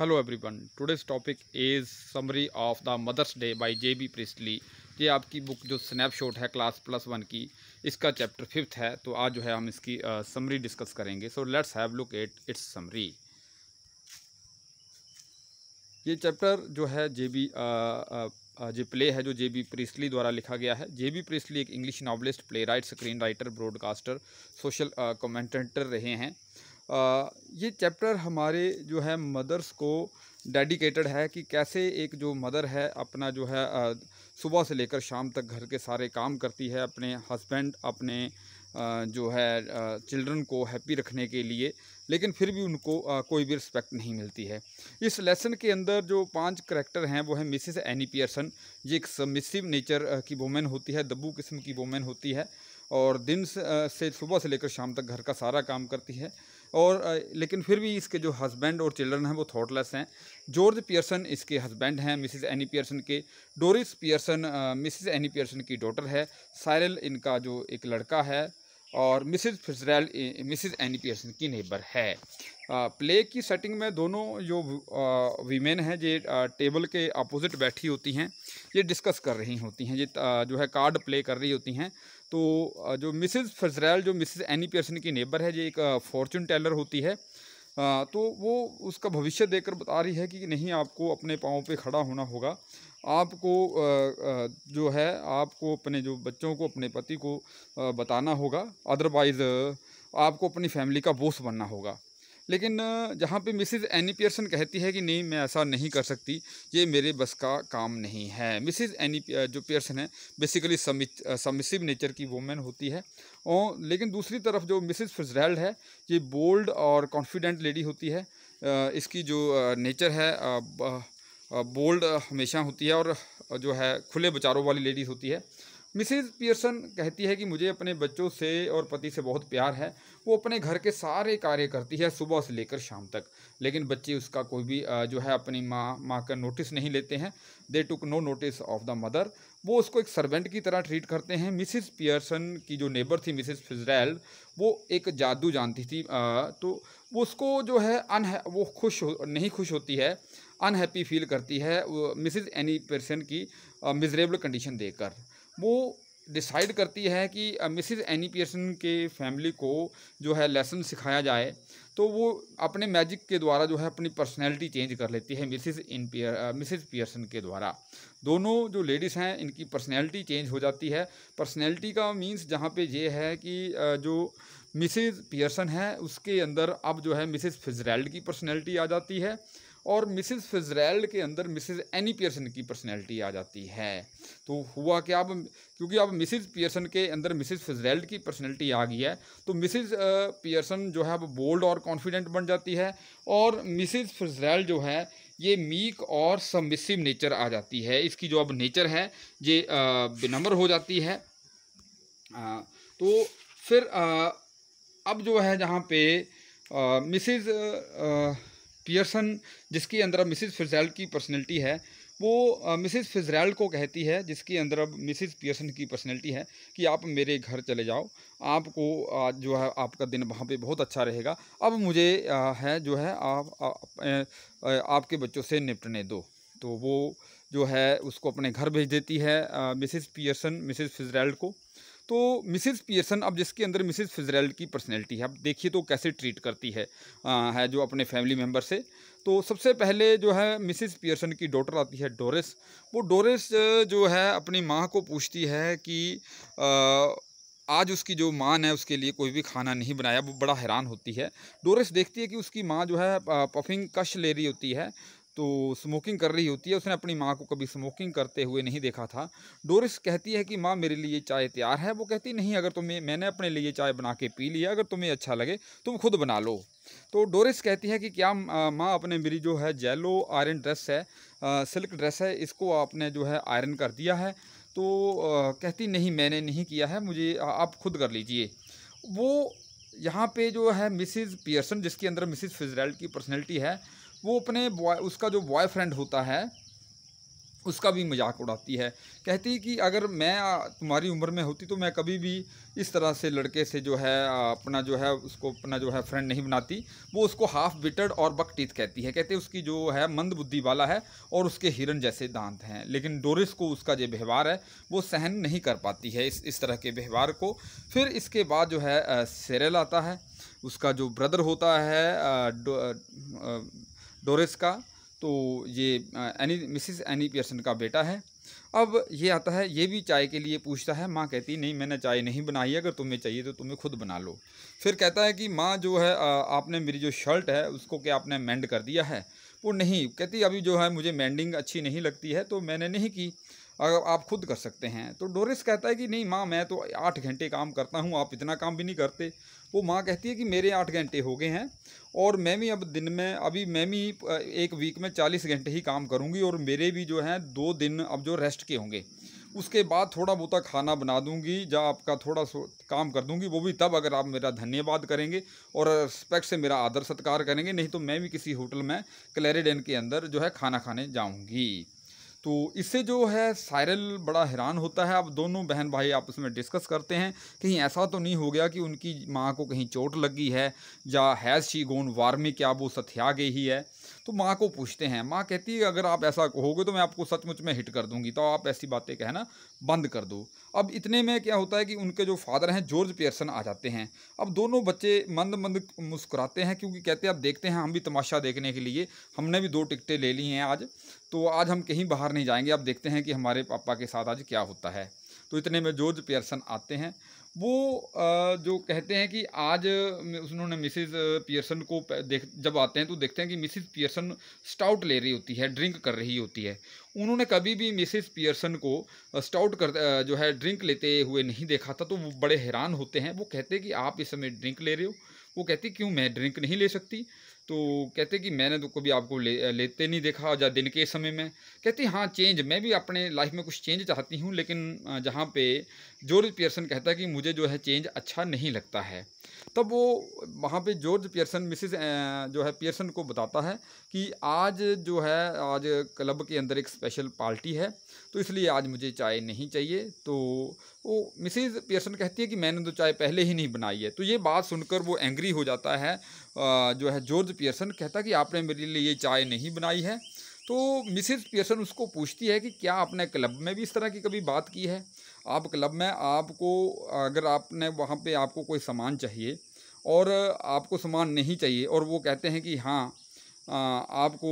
hello everyone today's topic is summary of the Mother's Day by J B Priestley ये आपकी book जो snapshot है class plus one की इसका chapter fifth है तो आज जो है हम इसकी समरी डिस्कस करेंगे so let's have look at its summary ये चैप्टर जो है जे बी जो प्ले है जो जे बी प्रिस्टली द्वारा लिखा गया है जे बी प्रिस्टली एक English novelist playwright screenwriter broadcaster social commentator रहे हैं ये चैप्टर हमारे जो है मदर्स को डेडिकेटेड है कि कैसे एक जो मदर है अपना जो है सुबह से लेकर शाम तक घर के सारे काम करती है अपने हस्बैंड अपने जो है चिल्ड्रन को हैप्पी रखने के लिए लेकिन फिर भी उनको कोई भी रिस्पेक्ट नहीं मिलती है इस लेसन के अंदर जो पांच करैक्टर हैं वो है मिसिस एनी पियर्सन ये एक सबमिसिव नेचर की वोमेन होती है दब्बू किस्म की वोमेन होती है और दिन से सुबह से लेकर शाम तक घर का सारा काम करती है और लेकिन फिर भी इसके जो हस्बैंड और चिल्ड्रन हैं वो थॉटलेस हैं जॉर्ज पियर्सन इसके हस्बैंड हैं मिसिज एनी पियर्सन के Doris Pearson Mrs Annie Pearson की डॉटर है साइरल इनका जो एक लड़का है और Mrs Fitzgerald Mrs Annie Pearson की नेबर है प्ले की सेटिंग में दोनों जो वीमेन हैं ये टेबल के अपोजिट बैठी होती हैं ये डिस्कस कर रही होती हैं ये जो है कार्ड प्ले कर रही होती हैं तो जो मिसिज़ फिजरैल जो मिसेस एनी पियर्सन की नेबर है ये एक फॉर्चून टेलर होती है तो वो उसका भविष्य देकर बता रही है कि नहीं आपको अपने पाँव पे खड़ा होना होगा आपको जो है आपको अपने जो बच्चों को अपने पति को बताना होगा अदरवाइज़ आपको अपनी फैमिली का बोस बनना होगा लेकिन जहाँ पे मिसिज एनी पियर्सन कहती है कि नहीं मैं ऐसा नहीं कर सकती ये मेरे बस का काम नहीं है मिसिज एनी जो पियर्सन है बेसिकली सबमिसिव नेचर की वोमेन होती है और लेकिन दूसरी तरफ जो मिसिज फिजरेल्ड है ये बोल्ड और कॉन्फिडेंट लेडी होती है इसकी जो नेचर है बोल्ड हमेशा होती है और जो है खुले बचारों वाली लेडीज़ होती है मिसेज पियर्सन कहती है कि मुझे अपने बच्चों से और पति से बहुत प्यार है वो अपने घर के सारे कार्य करती है सुबह से लेकर शाम तक लेकिन बच्चे उसका कोई भी जो है अपनी माँ माँ का नोटिस नहीं लेते हैं they took no notice of the mother वो उसको एक सर्वेंट की तरह ट्रीट करते हैं मिसिज पियर्सन की जो नेबर थी मिसिस फिजरेल वो एक जादू जानती थी तो वो उसको जो है अन वो खुश हो नहीं खुश होती है अनहैप्पी फील करती है मिसिज़ एनी पर्सन की मिजरेबल कंडीशन देकर वो डिसाइड करती है कि मिसिज एनी पियर्सन के फैमिली को जो है लेसन सिखाया जाए तो वो अपने मैजिक के द्वारा जो है अपनी पर्सनैलिटी चेंज कर लेती है मिसिज इन पियर मिसिज पियर्सन के द्वारा दोनों जो लेडीज़ हैं इनकी पर्सनैलिटी चेंज हो जाती है पर्सनैलिटी का मीन्स जहाँ पे ये है कि जो मिसिज पियर्सन है उसके अंदर अब जो है मिसिज फिजरेल्ड की पर्सनैलिटी आ जाती है और मिसिज फिजरेल्ड के अंदर मिसिज एनी पियर्सन की पर्सनैलिटी आ जाती है तो हुआ क्या अब क्योंकि अब मिसिज पियर्सन के अंदर मिसिज फिजरेल्ड की पर्सनैलिटी आ गई है तो मिसिज पियर्सन जो है अब बोल्ड और कॉन्फिडेंट बन जाती है और मिसिज फिजरेल्ड जो है ये मीक और सबमिसिव नेचर आ जाती है इसकी जो अब नेचर है ये विनम्र हो जाती है आ, तो फिर आ, अब जो है जहाँ पे मिसिज पियर्सन जिसके अंदर मिसिज फिजरैल्ड की पर्सनैलिटी है वो मिसिज फिजरैल्ड को कहती है जिसके अंदर अब मिसिज पियर्सन की पर्सनैलिटी है कि आप मेरे घर चले जाओ आपको जो है आपका दिन वहाँ पे बहुत अच्छा रहेगा अब मुझे है जो है आप, आपके बच्चों से निपटने दो तो वो जो है उसको अपने घर भेज देती है मिसिस पियर्सन मिसिस फिजरैल्ड को तो मिसिज़ पियर्सन अब जिसके अंदर मिसिज फिजरेल्ड की पर्सनैलिटी है अब देखिए तो कैसे ट्रीट करती है आ, है जो अपने फैमिली मेम्बर से तो सबसे पहले जो है मिसिज पियर्सन की डॉटर आती है डोरिस वो डोरिस जो है अपनी माँ को पूछती है कि आ, आज उसकी जो माँ है उसके लिए कोई भी खाना नहीं बनाया वो बड़ा हैरान होती है डोरिस देखती है कि उसकी माँ जो है पफिंग कश ले रही होती है तो स्मोकिंग कर रही होती है उसने अपनी माँ को कभी स्मोकिंग करते हुए नहीं देखा था डोरिस कहती है कि माँ मेरे लिए चाय तैयार है वो कहती नहीं अगर तुम्हें मैंने अपने लिए चाय बना के पी लिया अगर तुम्हें अच्छा लगे तुम खुद बना लो तो डोरिस कहती है कि क्या माँ अपने मेरी जो है जेलो आयरन ड्रेस है आ, सिल्क ड्रेस है इसको आपने जो है आयरन कर दिया है तो आ, कहती नहीं मैंने नहीं किया है मुझे आ, आप खुद कर लीजिए वो यहाँ पे जो है मिसिज़ पियर्सन जिसके अंदर मिसिज़ फिजरेल्ट की पर्सनैलिटी है वो अपने बॉय उसका जो बॉयफ्रेंड होता है उसका भी मजाक उड़ाती है कहती है कि अगर मैं तुम्हारी उम्र में होती तो मैं कभी भी इस तरह से लड़के से जो है अपना जो है उसको अपना जो है फ्रेंड नहीं बनाती वो उसको हाफ बिटर्ड और बकटीत कहती है कहते उसकी जो है मंद बुद्धि वाला है और उसके हिरन जैसे दांत हैं लेकिन डोरिस को उसका जो व्यवहार है वो सहन नहीं कर पाती है इस इस तरह के व्यवहार को फिर इसके बाद जो है सेरेल आता है उसका जो ब्रदर होता है डोरेस का तो ये एनी मिसिस एनी पियर्सन का बेटा है अब ये आता है ये भी चाय के लिए पूछता है माँ कहती नहीं मैंने चाय नहीं बनाई अगर तुम्हें चाहिए तो तुम्हें खुद बना लो फिर कहता है कि माँ जो है आपने मेरी जो शर्ट है उसको क्या आपने मैंड कर दिया है वो नहीं कहती अभी जो है मुझे मैंडिंग अच्छी नहीं लगती है तो मैंने नहीं की अगर आप खुद कर सकते हैं तो डोरिस कहता है कि नहीं माँ मैं तो आठ घंटे काम करता हूँ आप इतना काम भी नहीं करते वो माँ कहती है कि मेरे आठ घंटे हो गए हैं और मैं भी अब दिन में अभी मैं भी एक वीक में चालीस घंटे ही काम करूँगी और मेरे भी जो हैं दो दिन अब जो रेस्ट के होंगे उसके बाद थोड़ा बहुत खाना बना दूंगी या आपका थोड़ा सो काम कर दूंगी वो भी तब अगर आप मेरा धन्यवाद करेंगे और रिस्पेक्ट से मेरा आदर सत्कार करेंगे नहीं तो मैं भी किसी होटल में क्लैरिडन के अंदर जो है खाना खाने जाऊँगी तो इससे जो है सायरल बड़ा हैरान होता है अब दोनों बहन भाई आपस में डिस्कस करते हैं कहीं ऐसा तो नहीं हो गया कि उनकी माँ को कहीं चोट लगी है या हैज़ शी गोन वार में क्या वो सत्या गई ही है तो माँ को पूछते हैं माँ कहती है अगर आप ऐसा कहोगे तो मैं आपको सचमुच में हिट कर दूंगी तो आप ऐसी बातें कहना बंद कर दो अब इतने में क्या होता है कि उनके जो फादर हैं जॉर्ज पियर्सन आ जाते हैं अब दोनों बच्चे मंद मंद मुस्कुराते हैं क्योंकि कहते हैं अब देखते हैं हम भी तमाशा देखने के लिए हमने भी दो टिकटें ले ली हैं आज तो आज हम कहीं बाहर नहीं जाएंगे आप देखते हैं कि हमारे पापा के साथ आज क्या होता है तो इतने में जॉर्ज पियर्सन आते हैं वो जो कहते हैं कि आज उन्होंने मिसिज पियर्सन को देख जब आते हैं तो देखते हैं कि मिसिज पियर्सन स्टाउट ले रही होती है ड्रिंक कर रही होती है उन्होंने कभी भी मिसिस पियर्सन को स्टाउट कर जो है ड्रिंक लेते हुए नहीं देखा था तो वो बड़े हैरान होते हैं वो कहते कि आप इस समय ड्रिंक ले रहे हो वो कहती क्यों मैं ड्रिंक नहीं ले सकती तो कहते कि मैंने तो कभी आपको ले लेते नहीं देखा या दिन के समय में कहती हाँ चेंज मैं भी अपने लाइफ में कुछ चेंज चाहती हूँ लेकिन जहाँ पे जॉर्ज पियर्सन कहता है कि मुझे जो है चेंज अच्छा नहीं लगता है तब वो वहाँ पे जॉर्ज पियर्सन मिसिस जो है पियर्सन को बताता है कि आज जो है आज क्लब के अंदर एक स्पेशल पार्टी है तो इसलिए आज मुझे चाय नहीं चाहिए तो वो मिसिज पियर्सन कहती है कि मैंने तो चाय पहले ही नहीं बनाई है तो ये बात सुनकर वो एंग्री हो जाता है जो है जॉर्ज पियर्सन कहता कि आपने मेरे लिए ये चाय नहीं बनाई है तो मिसिज पियर्सन उसको पूछती है कि क्या आपने क्लब में भी इस तरह की कभी बात की है आप क्लब में आपको अगर आपने वहाँ पे आपको कोई सामान चाहिए और आपको सामान नहीं चाहिए और वो कहते हैं कि हाँ आपको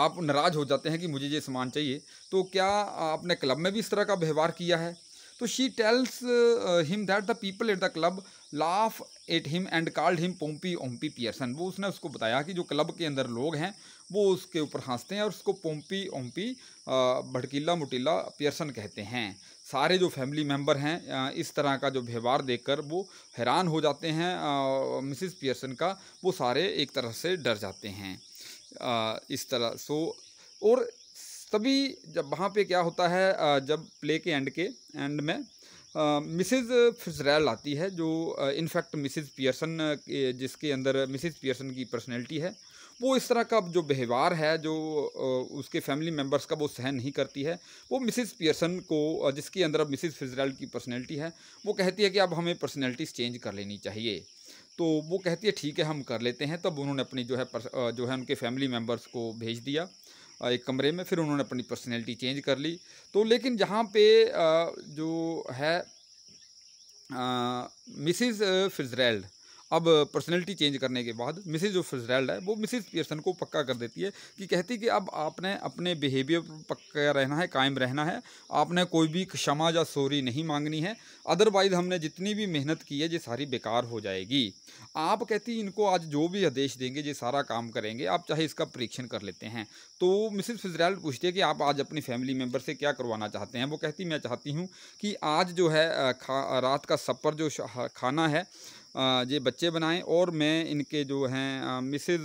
आप नाराज़ हो जाते हैं कि मुझे ये सामान चाहिए तो क्या आपने क्लब में भी इस तरह का व्यवहार किया है तो she tells him that the people at the club laugh at him and called him Pompy Ompy Pearson वो उसने उसको बताया कि जो क्लब के अंदर लोग हैं वो उसके ऊपर हंसते हैं और उसको पोम्पी ओम्पी भड़कीला मुटीला पियर्सन कहते हैं सारे जो फैमिली मेम्बर हैं इस तरह का जो व्यवहार देखकर वो हैरान हो जाते हैं मिसिस पियर्सन का वो सारे एक तरह से डर जाते हैं इस तरह सो और तभी जब वहाँ पे क्या होता है जब प्ले के एंड के एंड में मिसेज फिजरैल आती है जो इनफैक्ट मिसेज पियर्सन जिसके अंदर मिसेज पियर्सन की पर्सनैलिटी है वो इस तरह का जो व्यवहार है जो उसके फैमिली मेम्बर्स का वो सहन नहीं करती है वो मिसिज़ पियर्सन को जिसके अंदर अब मिसिस फिजरैल की पर्सनैलिटी है वो कहती है कि अब हमें पर्सनैलिटीज़ चेंज कर लेनी चाहिए तो वो कहती है ठीक है हम कर लेते हैं तब उन्होंने अपनी जो है जो है उनके फैमिली मेम्बर्स को भेज दिया एक कमरे में फिर उन्होंने अपनी पर्सनैलिटी चेंज कर ली तो लेकिन जहाँ पे जो है मिसिज़ फिजरेल्ड अब पर्सनैलिटी चेंज करने के बाद मिसिज जो है वो मिसिज पियर्सन को पक्का कर देती है कि कहती कि अब आपने अपने बिहेवियर पर पक्का रहना है कायम रहना है आपने कोई भी क्षमा या सॉरी नहीं मांगनी है अदरवाइज हमने जितनी भी मेहनत की है ये सारी बेकार हो जाएगी आप कहती इनको आज जो भी आदेश देंगे ये सारा काम करेंगे आप चाहे इसका परीक्षण कर लेते हैं तो मिसिज फिजरेल्ड पूछती है कि आप आज अपनी फैमिली मेम्बर से क्या करवाना चाहते हैं वो कहती मैं चाहती हूँ कि आज जो है रात का सफ़र जो खाना है ये बच्चे बनाएं और मैं इनके जो हैं मिसेज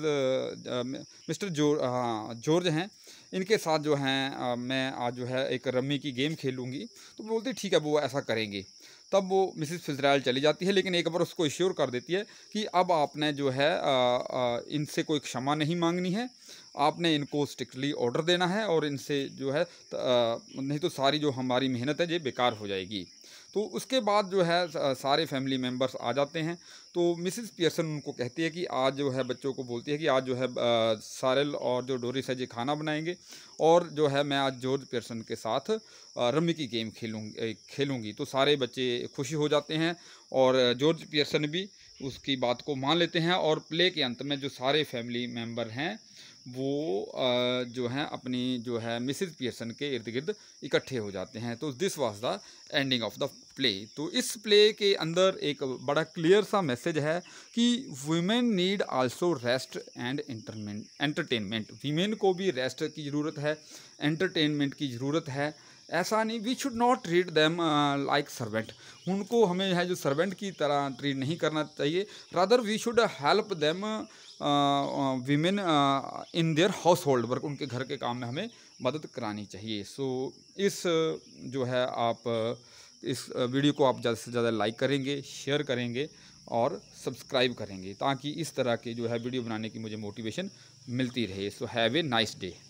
मिस्टर जो हाँ जॉर्ज हैं इनके साथ जो हैं मैं आज जो है एक रम्मी की गेम खेलूँगी तो बोलते ठीक है वो ऐसा करेंगे तब वो मिसिस फिजराइल चली जाती है लेकिन एक बार उसको इश्योर कर देती है कि अब आपने जो है इनसे कोई क्षमा नहीं मांगनी है आपने इनको स्ट्रिक्टली ऑर्डर देना है और इनसे जो है नहीं तो सारी जो हमारी मेहनत है ये बेकार हो जाएगी तो उसके बाद जो है सारे फैमिली मेम्बर्स आ जाते हैं तो मिसिस पियर्सन उनको कहती है कि आज जो है बच्चों को बोलती है कि आज जो है सारल और जो डोरिस है जी खाना बनाएंगे और जो है मैं आज जॉर्ज पियर्सन के साथ रमी की गेम खेलूँगी खेलूँगी तो सारे बच्चे खुशी हो जाते हैं और जॉर्ज पियर्सन भी उसकी बात को मान लेते हैं और प्ले के अंत में जो सारे फैमिली मेम्बर हैं वो जो है अपनी जो है मिसिज पियर्सन के इर्द गिर्द इकट्ठे हो जाते हैं तो this was the ending of the play तो इस प्ले के अंदर एक बड़ा क्लियर सा मैसेज है कि women need also rest and entertainment women को भी रेस्ट की ज़रूरत है एंटरटेनमेंट की ज़रूरत है ऐसा नहीं we should not treat them like servant उनको हमें है जो सर्वेंट की तरह ट्रीट नहीं करना चाहिए rather we should help them women in their household work उनके घर के काम में हमें मदद करानी चाहिए सो so, इस जो है आप इस वीडियो को आप ज़्यादा से ज़्यादा लाइक करेंगे शेयर करेंगे और सब्सक्राइब करेंगे ताकि इस तरह के जो है वीडियो बनाने की मुझे मोटिवेशन मिलती रहे so have a nice day